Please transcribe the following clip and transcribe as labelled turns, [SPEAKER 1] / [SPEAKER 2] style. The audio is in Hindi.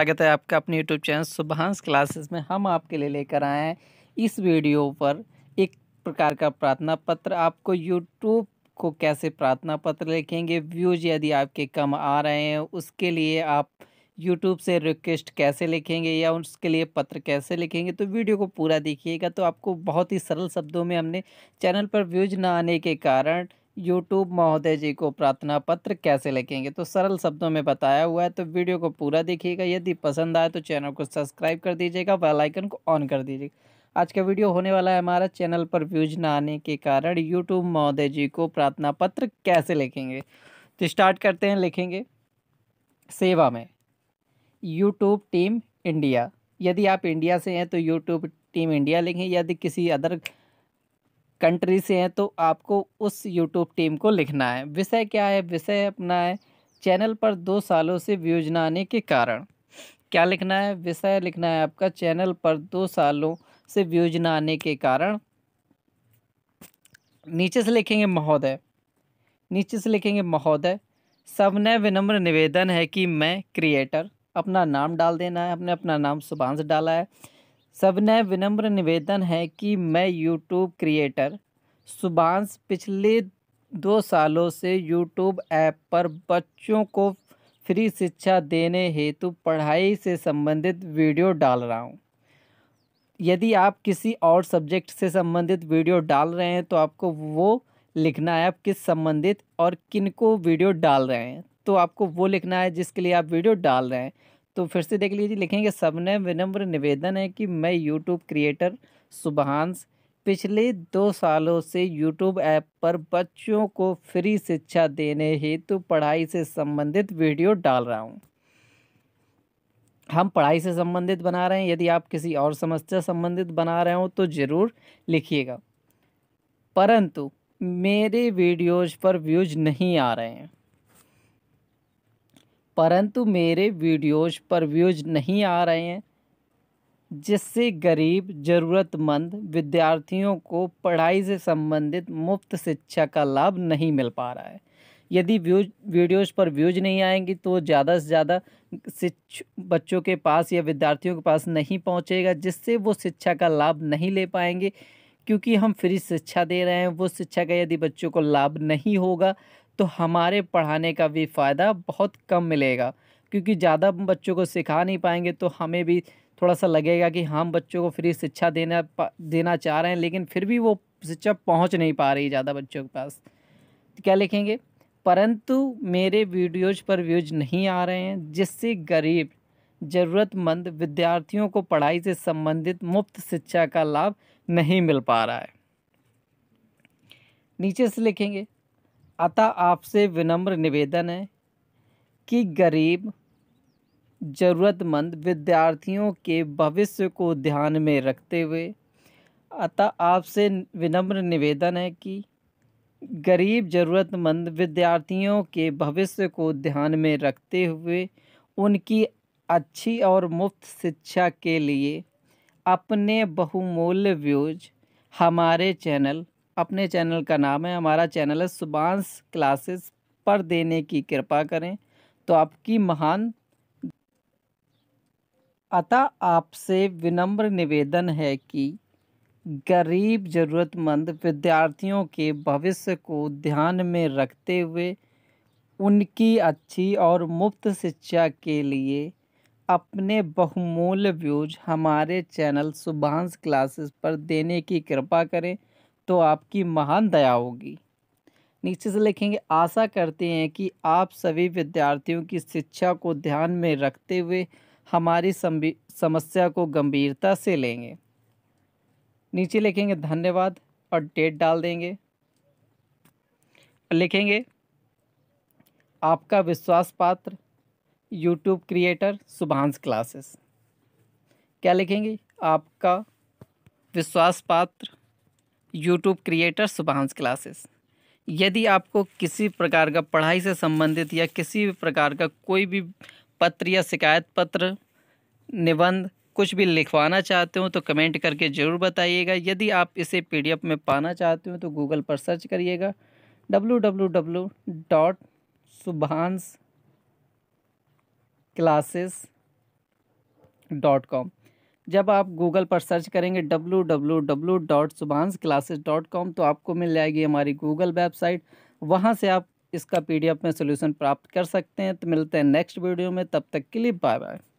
[SPEAKER 1] स्वागत है आपका अपने यूट्यूब चैनल सुबहांस क्लासेस में हम आपके लिए लेकर आए हैं इस वीडियो पर एक प्रकार का प्रार्थना पत्र आपको यूट्यूब को कैसे प्रार्थना पत्र लिखेंगे व्यूज यदि आपके कम आ रहे हैं उसके लिए आप यूट्यूब से रिक्वेस्ट कैसे लिखेंगे या उसके लिए पत्र कैसे लिखेंगे तो वीडियो को पूरा देखिएगा तो आपको बहुत ही सरल शब्दों में हमने चैनल पर व्यूज ना आने के कारण यूट्यूब महोदय जी को प्रार्थना पत्र कैसे लिखेंगे तो सरल शब्दों में बताया हुआ है तो वीडियो को पूरा देखिएगा यदि पसंद आए तो चैनल को सब्सक्राइब कर दीजिएगा बेल आइकन को ऑन कर दीजिएगा आज का वीडियो होने वाला है हमारा चैनल पर व्यूज ना आने के कारण यूट्यूब महोदय जी को प्रार्थना पत्र कैसे लिखेंगे तो स्टार्ट करते हैं लिखेंगे सेवा में यूट्यूब टीम इंडिया यदि आप इंडिया से हैं तो यूट्यूब टीम इंडिया लिखें यदि किसी अदर कंट्री से हैं तो आपको उस यूट्यूब टीम को लिखना है विषय क्या है विषय अपना है चैनल पर दो सालों से व्यूज ना आने के कारण क्या लिखना है विषय लिखना है आपका चैनल पर दो सालों से व्यूज ना आने के कारण नीचे से लिखेंगे महोदय नीचे से लिखेंगे महोदय सबने विनम्र निवेदन है कि मैं क्रिएटर अपना नाम डाल देना है अपने अपना नाम सुभाष डाला है सबने विनम्र निवेदन है कि मैं यूट्यूब क्रिएटर सुबांश पिछले दो सालों से यूट्यूब ऐप पर बच्चों को फ्री शिक्षा देने हेतु पढ़ाई से संबंधित वीडियो डाल रहा हूँ यदि आप किसी और सब्जेक्ट से संबंधित वीडियो डाल रहे हैं तो आपको वो लिखना है आप किस संबंधित और किन को वीडियो डाल रहे हैं तो आपको वो लिखना है जिसके लिए आप वीडियो डाल रहे हैं तो फिर से देख लीजिए लिखेंगे सबने विनम्र निवेदन है कि मैं यूट्यूब क्रिएटर सुबहांस पिछले दो सालों से यूट्यूब ऐप पर बच्चों को फ्री शिक्षा देने हेतु पढ़ाई से संबंधित वीडियो डाल रहा हूँ हम पढ़ाई से संबंधित बना रहे हैं यदि आप किसी और समस्या संबंधित बना रहे हो तो ज़रूर लिखिएगा परंतु मेरे वीडियोज पर व्यूज नहीं आ रहे हैं परंतु मेरे वीडियोज़ पर व्यूज नहीं आ रहे हैं जिससे गरीब ज़रूरतमंद विद्यार्थियों को पढ़ाई से संबंधित मुफ्त शिक्षा का लाभ नहीं मिल पा रहा है यदि व्यूज वीडियोज़ पर व्यूज नहीं आएंगी तो ज़्यादा से ज़्यादा बच्चों के पास या विद्यार्थियों के पास नहीं पहुंचेगा जिससे वो शिक्षा का लाभ नहीं ले पाएंगे क्योंकि हम फ्री शिक्षा दे रहे हैं वो शिक्षा का यदि बच्चों को लाभ नहीं होगा तो हमारे पढ़ाने का भी फ़ायदा बहुत कम मिलेगा क्योंकि ज़्यादा बच्चों को सिखा नहीं पाएंगे तो हमें भी थोड़ा सा लगेगा कि हाँ, हम बच्चों को फ्री शिक्षा देना देना चाह रहे हैं लेकिन फिर भी वो शिक्षा पहुंच नहीं पा रही ज़्यादा बच्चों के पास तो क्या लिखेंगे परंतु मेरे वीडियोज पर व्यूज नहीं आ रहे हैं जिससे गरीब ज़रूरतमंद विद्यार्थियों को पढ़ाई से संबंधित मुफ्त शिक्षा का लाभ नहीं मिल पा रहा है नीचे से लिखेंगे अतः आपसे विनम्र निवेदन है कि गरीब ज़रूरतमंद विद्यार्थियों के भविष्य को ध्यान में रखते हुए अतः आपसे विनम्र निवेदन है कि गरीब ज़रूरतमंद विद्यार्थियों के भविष्य को ध्यान में रखते हुए उनकी अच्छी और मुफ्त शिक्षा के लिए अपने बहुमूल्य व्यूज हमारे चैनल अपने चैनल का नाम है हमारा चैनल है सुबांस क्लासेस पर देने की कृपा करें तो आपकी महान अतः आपसे विनम्र निवेदन है कि गरीब ज़रूरतमंद विद्यार्थियों के भविष्य को ध्यान में रखते हुए उनकी अच्छी और मुफ्त शिक्षा के लिए अपने बहुमूल्य व्यूज हमारे चैनल सुभाष क्लासेस पर देने की कृपा करें तो आपकी महान दया होगी नीचे से लिखेंगे आशा करते हैं कि आप सभी विद्यार्थियों की शिक्षा को ध्यान में रखते हुए हमारी समस्या को गंभीरता से लेंगे नीचे लिखेंगे धन्यवाद और डेट डाल देंगे लिखेंगे आपका विश्वास पात्र यूट्यूब क्रिएटर सुभांश क्लासेस क्या लिखेंगे आपका विश्वास पात्र यूट्यूब क्रिएटर सुबहानस क्लासेस यदि आपको किसी प्रकार का पढ़ाई से संबंधित या किसी भी प्रकार का कोई भी पत्र या शिकायत पत्र निबंध कुछ भी लिखवाना चाहते हो तो कमेंट करके ज़रूर बताइएगा यदि आप इसे पीडीएफ में पाना चाहते हो तो गूगल पर सर्च करिएगा डब्लू डब्लू डब्लू डॉट सुबहानस क्लासेस डॉट कॉम जब आप गूगल पर सर्च करेंगे W W W dot Subhash classes dot com तो आपको मिल जाएगी हमारी गूगल वेबसाइट वहाँ से आप इसका पीडीएफ में सोल्यूशन प्राप्त कर सकते हैं तो मिलते हैं नेक्स्ट वीडियो में तब तक के लिए बाय बाय